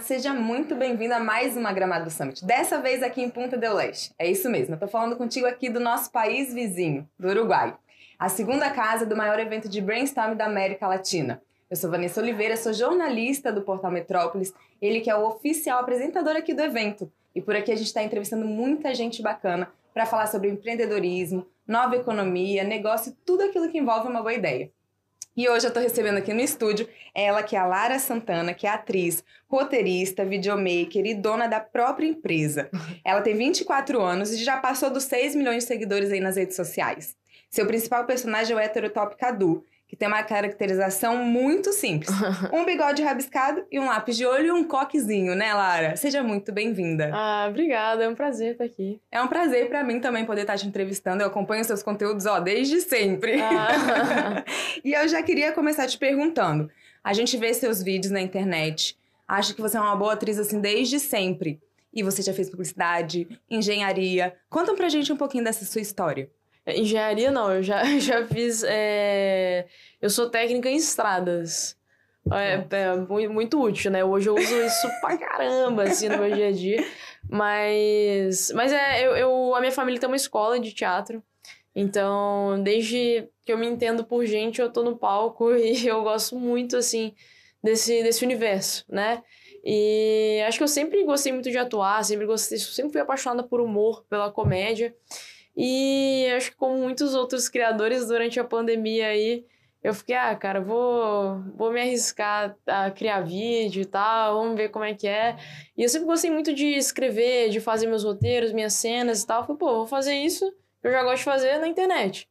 seja muito bem-vindo a mais uma Gramado Summit, dessa vez aqui em Punta del Leste. É isso mesmo, eu tô falando contigo aqui do nosso país vizinho, do Uruguai. A segunda casa do maior evento de brainstorm da América Latina. Eu sou Vanessa Oliveira, sou jornalista do Portal Metrópolis, ele que é o oficial apresentador aqui do evento. E por aqui a gente está entrevistando muita gente bacana para falar sobre empreendedorismo, nova economia, negócio, tudo aquilo que envolve uma boa ideia. E hoje eu estou recebendo aqui no estúdio ela, que é a Lara Santana, que é atriz, roteirista, videomaker e dona da própria empresa. Ela tem 24 anos e já passou dos 6 milhões de seguidores aí nas redes sociais. Seu principal personagem é o hétero Top Cadu, que tem uma caracterização muito simples. um bigode rabiscado e um lápis de olho e um coquezinho, né, Lara? Seja muito bem-vinda. Ah, obrigada, é um prazer estar aqui. É um prazer para mim também poder estar te entrevistando. Eu acompanho seus conteúdos, ó, desde sempre. Ah. e eu já queria começar te perguntando. A gente vê seus vídeos na internet, acha que você é uma boa atriz assim desde sempre. E você já fez publicidade, engenharia. Conta pra gente um pouquinho dessa sua história. É, engenharia não, eu já, já fiz. É... Eu sou técnica em estradas. É, é, muito útil, né? Hoje eu uso isso pra caramba, assim, no meu dia a dia. Mas, mas é, eu, eu, a minha família tem uma escola de teatro. Então, desde que eu me entendo por gente, eu tô no palco e eu gosto muito, assim, desse, desse universo, né? E acho que eu sempre gostei muito de atuar, sempre gostei, sempre fui apaixonada por humor, pela comédia. E acho que como muitos outros criadores durante a pandemia aí, eu fiquei, ah, cara, vou, vou me arriscar a criar vídeo e tal, vamos ver como é que é. E eu sempre gostei muito de escrever, de fazer meus roteiros, minhas cenas e tal. falei, pô, vou fazer isso que eu já gosto de fazer na internet.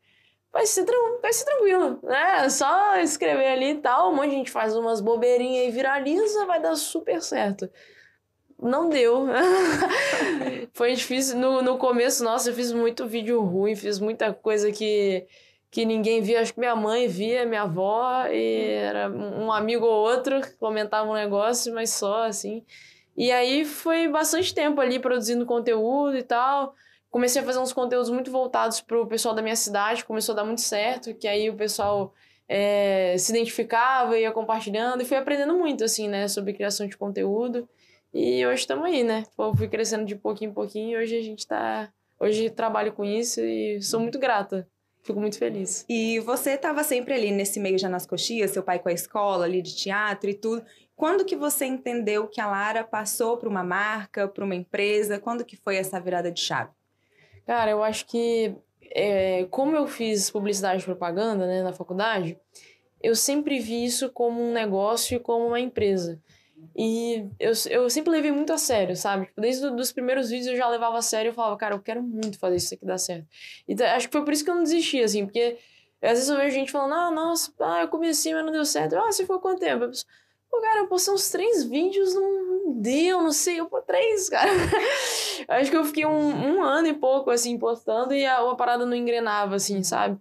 Vai ser, vai ser tranquilo, né? É só escrever ali e tal, um monte de gente faz umas bobeirinhas e viraliza, vai dar super certo não deu. Foi difícil. No, no começo, nossa, eu fiz muito vídeo ruim, fiz muita coisa que, que ninguém via. Acho que minha mãe via, minha avó, e era um amigo ou outro comentava um negócio, mas só assim. E aí foi bastante tempo ali produzindo conteúdo e tal. Comecei a fazer uns conteúdos muito voltados pro pessoal da minha cidade, começou a dar muito certo, que aí o pessoal é, se identificava, ia compartilhando, e fui aprendendo muito, assim, né, sobre criação de conteúdo. E hoje estamos aí, né? Eu fui crescendo de pouquinho em pouquinho e hoje a gente está Hoje trabalho com isso e sou muito grata. Fico muito feliz. E você estava sempre ali nesse meio já nas coxias, seu pai com a escola ali de teatro e tudo. Quando que você entendeu que a Lara passou para uma marca, para uma empresa? Quando que foi essa virada de chave? Cara, eu acho que é, como eu fiz publicidade e propaganda né, na faculdade, eu sempre vi isso como um negócio e como uma empresa. E eu, eu sempre levei muito a sério, sabe? Tipo, desde os primeiros vídeos eu já levava a sério. Eu falava, cara, eu quero muito fazer isso aqui dar certo. Então, acho que foi por isso que eu não desisti, assim, porque às vezes eu vejo gente falando, ah, nossa, ah, eu comecei, mas não deu certo. Ah, você ficou quanto tempo? Eu penso, Pô, cara, eu postei uns três vídeos, não deu, não sei, eu pô, três, cara. acho que eu fiquei um, um ano e pouco, assim, postando e a, a parada não engrenava, assim, sabe?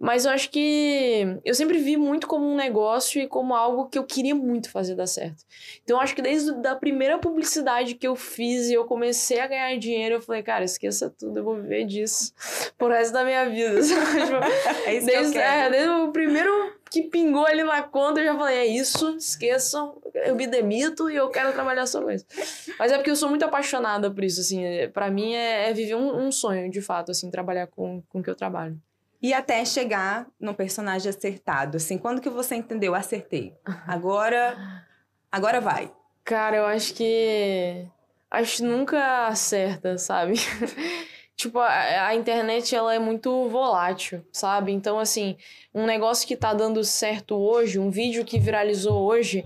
Mas eu acho que eu sempre vi muito como um negócio e como algo que eu queria muito fazer dar certo. Então eu acho que desde a primeira publicidade que eu fiz e eu comecei a ganhar dinheiro, eu falei, cara, esqueça tudo, eu vou viver disso pro resto da minha vida. Tipo, é isso desde, que eu é, quero. É, desde o primeiro que pingou ali na conta, eu já falei, é isso, esqueçam, eu me demito e eu quero trabalhar com isso. Mas é porque eu sou muito apaixonada por isso, assim, é, para mim é, é viver um, um, sonho, de fato, assim, trabalhar com, com o que eu trabalho. E até chegar no personagem acertado. Assim, quando que você entendeu? Acertei. Agora. Agora vai. Cara, eu acho que. Acho que nunca acerta, sabe? tipo, a, a, internet ela é muito volátil, sabe? Então, assim, um negócio que tá dando certo hoje, um vídeo que viralizou hoje,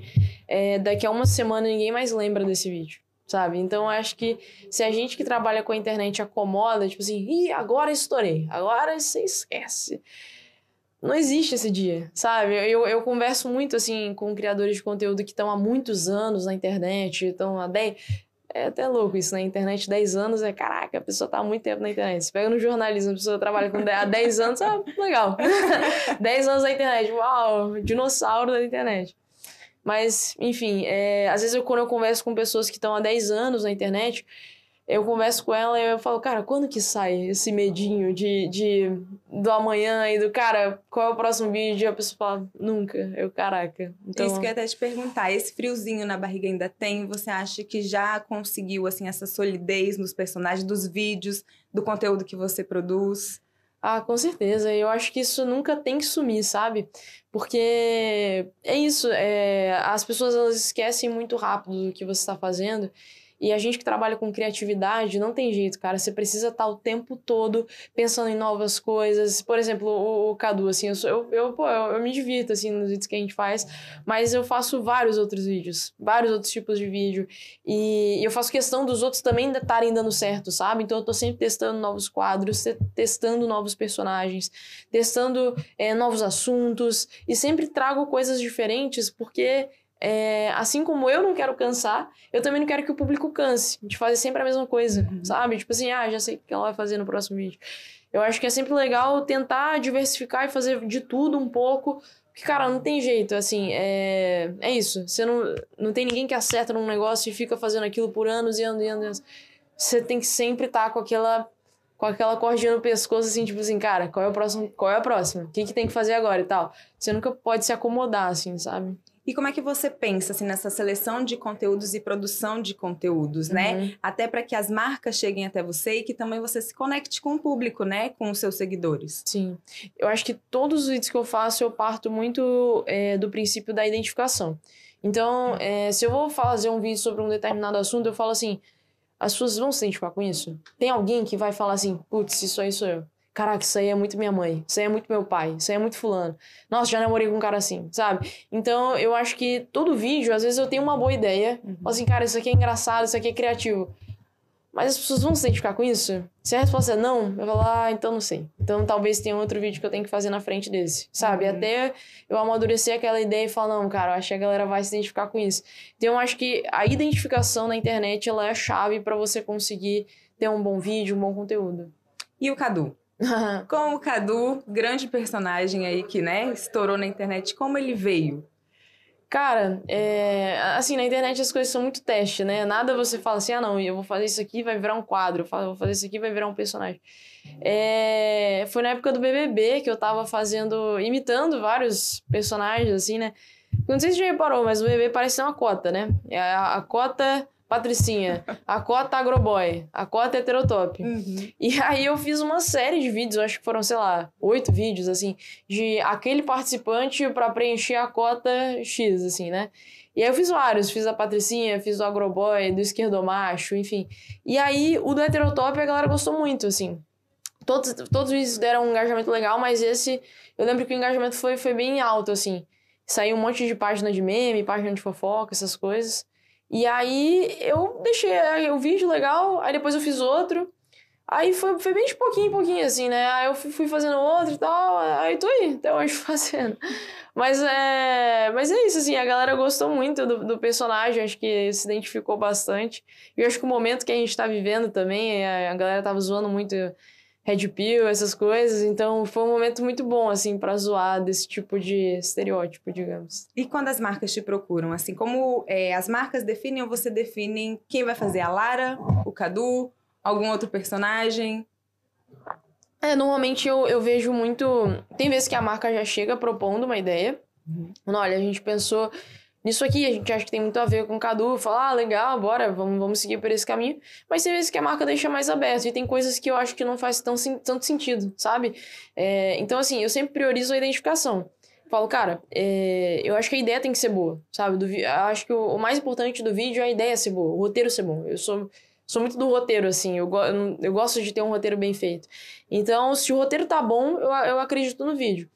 é, daqui a uma semana ninguém mais lembra desse vídeo sabe? Então acho que se a gente que trabalha com a internet acomoda, tipo assim, e agora estourei, agora você esquece. Não existe esse dia, sabe? Eu, eu converso muito, assim, com criadores de conteúdo que estão há muitos anos na internet, estão há 10... É até louco isso, na né? internet 10 anos é, caraca, a pessoa tá há muito tempo na internet. Você pega no jornalismo, a pessoa trabalha com 10, há 10 anos, ah, legal. 10 anos na internet, uau, dinossauro da internet. Mas, enfim, é, às vezes eu, quando eu converso com pessoas que estão há 10 anos na internet, eu converso com ela e eu falo, cara, quando que sai esse medinho de, de do amanhã e do cara, qual é o próximo vídeo? E a pessoa fala, nunca. Eu, caraca. Então... Isso que eu ia até te perguntar, esse friozinho na barriga ainda tem? Você acha que já conseguiu, assim, essa solidez nos personagens, dos vídeos, do conteúdo que você produz? Ah, com certeza. Eu acho que isso nunca tem que sumir, sabe? Porque é isso. É... As pessoas elas esquecem muito rápido do que você está fazendo. E a gente que trabalha com criatividade, não tem jeito, cara. Você precisa estar tá o tempo todo pensando em novas coisas. Por exemplo, o, o Cadu, assim, eu, eu, eu, pô, eu, eu, me divirto, assim, nos vídeos que a gente faz, mas eu faço vários outros vídeos, vários outros tipos de vídeo. E eu faço questão dos outros também estarem dando certo, sabe? Então eu tô sempre testando novos quadros, testando novos personagens, testando é, novos assuntos, e sempre trago coisas diferentes, porque é, assim como eu não quero cansar, eu também não quero que o público canse de fazer sempre a mesma coisa, uhum. sabe? Tipo assim, ah, já sei o que ela vai fazer no próximo vídeo. Eu acho que é sempre legal tentar diversificar e fazer de tudo um pouco. Porque, cara, não tem jeito, assim, é, é isso. Você não, não tem ninguém que acerta num negócio e fica fazendo aquilo por anos e anos e anos. Você tem que sempre estar tá com aquela com aquela cordinha no pescoço, assim, tipo assim, cara, qual é o próximo, qual é a próxima? O que, que tem que fazer agora e tal? Você nunca pode se acomodar, assim, sabe? E como é que você pensa assim, nessa seleção de conteúdos e produção de conteúdos, né? uhum. né? Até para que as marcas cheguem até você e que também você se conecte com o público, né? Com os seus seguidores. Sim. Eu acho que todos os vídeos que eu faço, eu parto muito é, do princípio da identificação. Então, é, se eu vou fazer um vídeo sobre um determinado assunto, eu falo assim: as pessoas vão se identificar com isso? Tem alguém que vai falar assim, putz, isso aí sou eu. Caraca, isso aí é muito minha mãe, isso aí é muito meu pai, isso aí é muito fulano. Nossa, já namorei com um cara assim, sabe? Então eu acho que todo vídeo, às vezes eu tenho uma boa ideia, uhum. assim, cara, isso aqui é engraçado, isso aqui é criativo. Mas as pessoas vão se identificar com isso? Se a resposta é não, eu vou ah, então não sei. Então talvez tenha outro vídeo que eu tenho que fazer na frente desse, sabe? Uhum. Até eu amadurecer aquela ideia e falar, não, cara, eu acho que a galera vai se identificar com isso. Então eu acho que a identificação na internet, ela é a chave para você conseguir ter um bom vídeo, um bom conteúdo. E o Cadu? como o Cadu, grande personagem aí que, né, estourou na internet, como ele veio? Cara, é, assim, na internet as coisas são muito teste, né? Nada você fala assim, ah, não, eu vou fazer isso aqui vai virar um quadro, eu vou fazer isso aqui vai virar um personagem. É, foi na época do BBB que eu tava fazendo, imitando vários personagens, assim, né? Não sei se já reparou, mas o BBB parece ser uma cota, né? É, a, a cota Patricinha, a cota agroboy, a cota heterotop. Uhum. E aí eu fiz uma série de vídeos, acho que foram, sei lá, oito vídeos, assim, de aquele participante para preencher a cota X, assim, né? E aí eu fiz vários, fiz a Patricinha, fiz o agroboy, do esquerdomacho, enfim. E aí o do heterotop a galera gostou muito, assim. Todos, todos eles deram um engajamento legal, mas esse, eu lembro que o engajamento foi, foi bem alto, assim. Saiu um monte de página de meme, página de fofoca, essas coisas. E aí eu deixei, o vídeo legal, aí depois eu fiz outro. Aí foi, foi bem de pouquinho em pouquinho, assim, né? Aí eu fui fazendo outro e tal, aí tô aí, até hoje fazendo. Mas é, mas é isso, assim, a galera gostou muito do, do personagem, acho que se identificou bastante. E eu acho que o momento que a gente tá vivendo também, é, a galera tava zoando muito Red Pill, essas coisas. Então foi um momento muito bom, assim, para zoar desse tipo de estereótipo, digamos. E quando as marcas te procuram, assim, como é, as marcas definem ou você definem quem vai fazer a Lara, o Cadu, algum outro personagem? É, normalmente eu, eu vejo muito. Tem vezes que a marca já chega propondo uma ideia. Uhum. Olha, a gente pensou Nisso aqui, a gente acha que tem muito a ver com o Cadu, fala, ah, legal, bora, vamos, vamos seguir por esse caminho. Mas tem vezes que a marca deixa mais aberto, e tem coisas que eu acho que não faz tão, tanto sentido, sabe? É, então, assim, eu sempre priorizo a identificação. falo, cara, é, eu acho que a ideia tem que ser boa, sabe? Do, acho que o, o, mais importante do vídeo é a ideia ser boa, o roteiro ser bom. Eu sou, sou muito do roteiro, assim, eu, eu, eu gosto de ter um roteiro bem feito. Então, se o roteiro tá bom, eu, eu acredito no vídeo.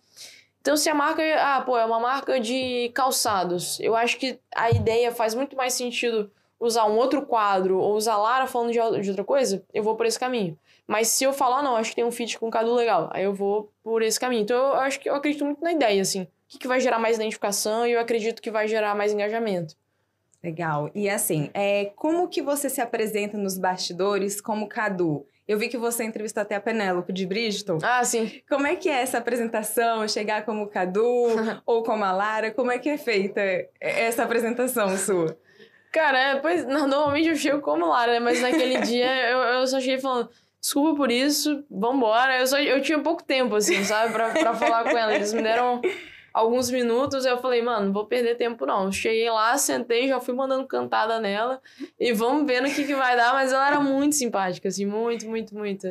Então, se a marca, ah, pô, é uma marca de calçados, eu acho que a ideia faz muito mais sentido usar um outro quadro ou usar Lara falando de, de outra coisa, eu vou por esse caminho. Mas se eu falar, não, acho que tem um fit com o Cadu legal, aí eu vou por esse caminho. Então, eu acho que eu acredito muito na ideia, assim. O que, que vai gerar mais identificação e eu acredito que vai gerar mais engajamento. Legal. E assim, é, como que você se apresenta nos bastidores como Cadu? Eu vi que você entrevistou até a Penélope de Bridgeton. Ah, sim. Como é que é essa apresentação? Chegar como Cadu ou como a Lara? Como é que é feita essa apresentação sua? Cara, é, pois, normalmente eu chego como Lara, né? mas naquele dia eu, eu só cheguei falando, desculpa por isso, vambora. Eu, só, eu tinha pouco tempo, assim, sabe, pra, pra falar com ela. Eles me deram alguns minutos, eu falei, mano, não vou perder tempo não. Cheguei lá, sentei, já fui mandando cantada nela e vamos ver no que, que vai dar. Mas ela era muito simpática, assim, muito, muito, muito.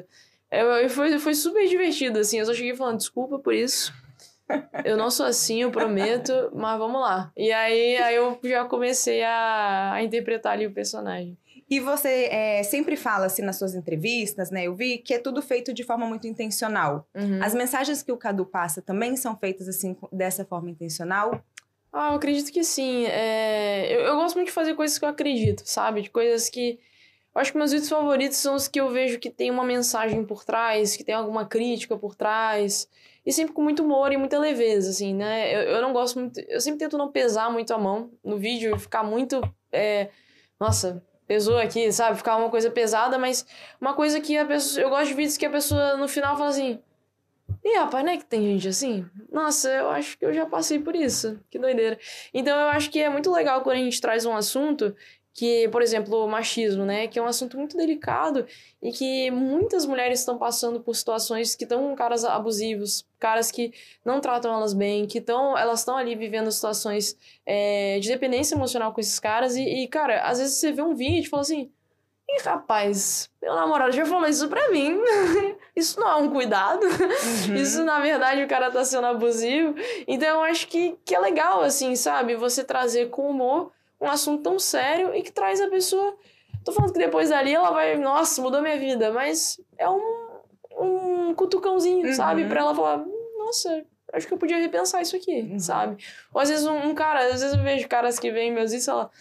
Eu, eu, foi, foi super divertido, assim. Eu só cheguei falando, desculpa por isso. Eu não sou assim, eu prometo, mas vamos lá. E aí, aí eu já comecei a, a interpretar ali o personagem. E você é, sempre fala assim nas suas entrevistas, né? Eu vi que é tudo feito de forma muito intencional. Uhum. As mensagens que o Cadu passa também são feitas assim dessa forma intencional? Ah, eu acredito que sim. É... Eu, eu, gosto muito de fazer coisas que eu acredito, sabe? De coisas que. Eu acho que meus vídeos favoritos são os que eu vejo que tem uma mensagem por trás, que tem alguma crítica por trás. E sempre com muito humor e muita leveza, assim, né? Eu, eu não gosto muito. Eu sempre tento não pesar muito a mão no vídeo e ficar muito. É... Nossa, pesou aqui, sabe? Ficar uma coisa pesada, mas uma coisa que a pessoa. Eu gosto de vídeos que a pessoa no final fala assim. E rapaz, não é que tem gente assim? Nossa, eu acho que eu já passei por isso. Que doideira. Então eu acho que é muito legal quando a gente traz um assunto que, por exemplo, machismo, né, que é um assunto muito delicado e que muitas mulheres estão passando por situações que estão com caras abusivos, caras que não tratam elas bem, que estão, elas estão ali vivendo situações é, de dependência emocional com esses caras e, e, cara, às vezes você vê um vídeo e fala assim, Ih, rapaz, meu namorado já falou isso pra mim. isso não é um cuidado. Uhum. Isso, na verdade, o cara tá sendo abusivo. Então, eu acho que, que é legal, assim, sabe? Você trazer com humor um assunto tão sério e que traz a pessoa. Tô falando que depois dali ela vai, nossa, mudou minha vida, mas é um, um cutucãozinho, uhum. sabe? Pra ela falar, nossa, acho que eu podia repensar isso aqui, uhum. sabe? Ou às vezes um, um, cara, às vezes eu vejo caras que vêm meus isso e fala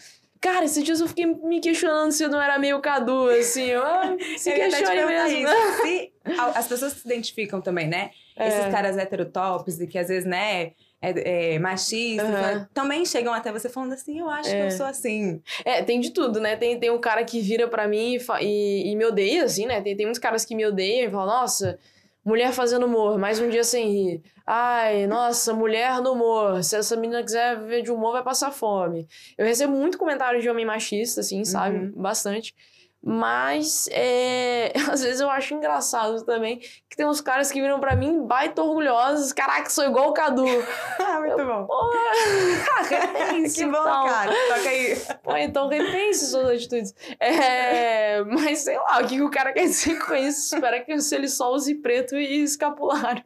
cara, esses dias eu fiquei me questionando se eu não era meio cadu, assim, eu, ah, se eu questione mesmo. Isso, se, as pessoas se identificam também, né? É. Esses caras heterotops e que às vezes, né, é, é, machista, uhum. também chegam até você falando assim, eu acho é. que eu é. sou assim. É, tem de tudo, né? Tem, tem um cara que vira para mim e, e, e, me odeia, assim, né? Tem, tem muitos caras que me odeiam e falam, nossa, mulher fazendo humor, mais um dia sem rir. Ai, nossa, mulher no humor. Se essa menina quiser viver de humor, vai passar fome. Eu recebo muito comentário de homem machista, assim, sabe? Uhum. Bastante. Mas é, às vezes eu acho engraçado também que tem uns caras que viram para mim baita orgulhosos. Caraca, sou igual o Cadu. Ah, muito eu, bom. Pô, repense, que bom, então. cara. Toca aí. Pô, então repense suas atitudes. É, mas sei lá, o que, que o cara quer dizer com isso? Espera que se ele só use preto e escapulário.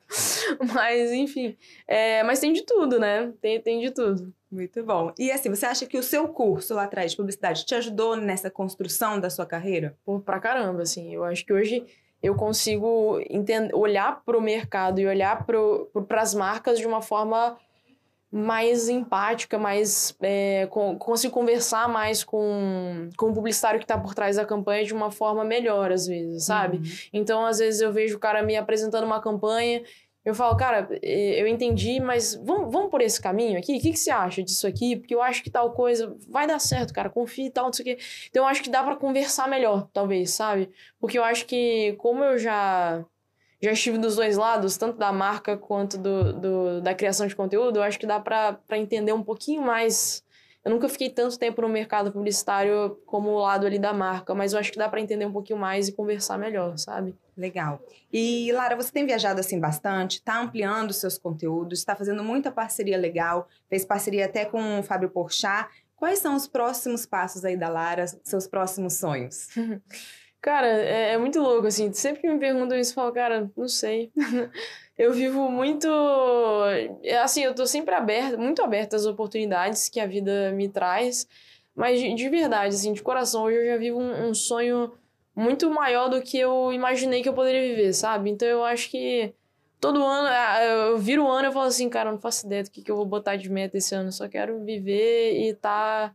mas, enfim. É, mas tem de tudo, né? Tem, tem de tudo. Muito bom. E assim, você acha que o seu curso lá atrás de publicidade te ajudou nessa construção da sua carreira? Pô, pra caramba, assim. Eu acho que hoje eu consigo entender, olhar pro mercado e olhar pro, pro, pras marcas de uma forma mais empática, mais é, com, consigo conversar mais com, com o publicitário que está por trás da campanha de uma forma melhor, às vezes, sabe? Uhum. Então, às vezes, eu vejo o cara me apresentando uma campanha eu falo, cara, eu entendi, mas vamos, vamos por esse caminho aqui? O que, que você acha disso aqui? Porque eu acho que tal coisa vai dar certo, cara, confia e tal, não sei o quê. Então eu acho que dá para conversar melhor, talvez, sabe? Porque eu acho que, como eu já já estive dos dois lados, tanto da marca quanto do, do da criação de conteúdo, eu acho que dá para entender um pouquinho mais eu nunca fiquei tanto tempo no mercado publicitário como o lado ali da marca, mas eu acho que dá para entender um pouquinho mais e conversar melhor, sabe? Legal. E Lara, você tem viajado assim bastante, está ampliando seus conteúdos, está fazendo muita parceria legal, fez parceria até com o Fábio Porchat. Quais são os próximos passos aí da Lara, seus próximos sonhos? Cara, é, é, muito louco, assim. Sempre que me perguntam isso, eu falo, cara, não sei. eu vivo muito. É, assim, eu tô sempre aberta, muito aberta às oportunidades que a vida me traz. Mas de, de verdade, assim, de coração, hoje eu já vivo um, um, sonho muito maior do que eu imaginei que eu poderia viver, sabe? Então eu acho que todo ano, eu viro o ano e falo assim, cara, não faço ideia do que, que eu vou botar de meta esse ano. Eu só quero viver e tá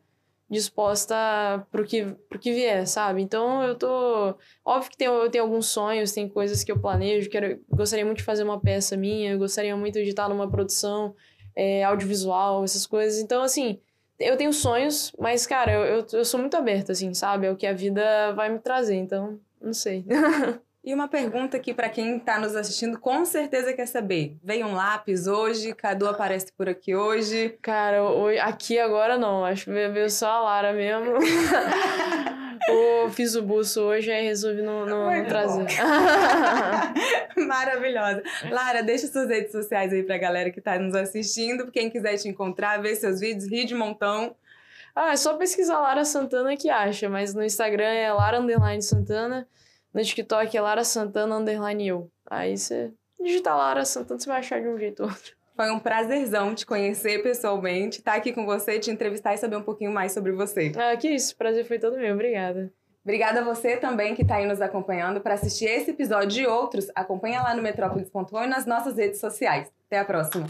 disposta pro que, pro que vier, sabe? Então eu tô. Óbvio que tem, eu tenho alguns sonhos, tem coisas que eu planejo, quero, gostaria muito de fazer uma peça minha, gostaria muito de estar numa produção é, audiovisual, essas coisas. Então, assim, eu tenho sonhos, mas, cara, eu, eu, eu sou muito aberta, assim, sabe? É o que a vida vai me trazer, então, não sei. E uma pergunta aqui para quem está nos assistindo, com certeza quer saber. Veio um lápis hoje? Cadu aparece por aqui hoje? Cara, aqui agora não. Acho que veio só a Lara mesmo. Eu fiz o buço hoje e resolvi não, não, não trazer. Maravilhosa. Lara, deixa suas redes sociais aí pra galera que tá nos assistindo. Quem quiser te encontrar, ver seus vídeos, ri de montão. Ah, é só pesquisar Lara Santana que acha, mas no Instagram é Lara Santana. No TikTok é Lara Santana underline You. Aí você digitar Lara Santana, você vai achar de um jeito ou outro. Foi um prazerzão te conhecer pessoalmente, estar tá aqui com você, te entrevistar e saber um pouquinho mais sobre você. Ah, que isso, o prazer foi todo meu, obrigada. Obrigada a você também que está aí nos acompanhando. Para assistir esse episódio e outros, acompanha lá no metrópolis.com e nas nossas redes sociais. Até a próxima.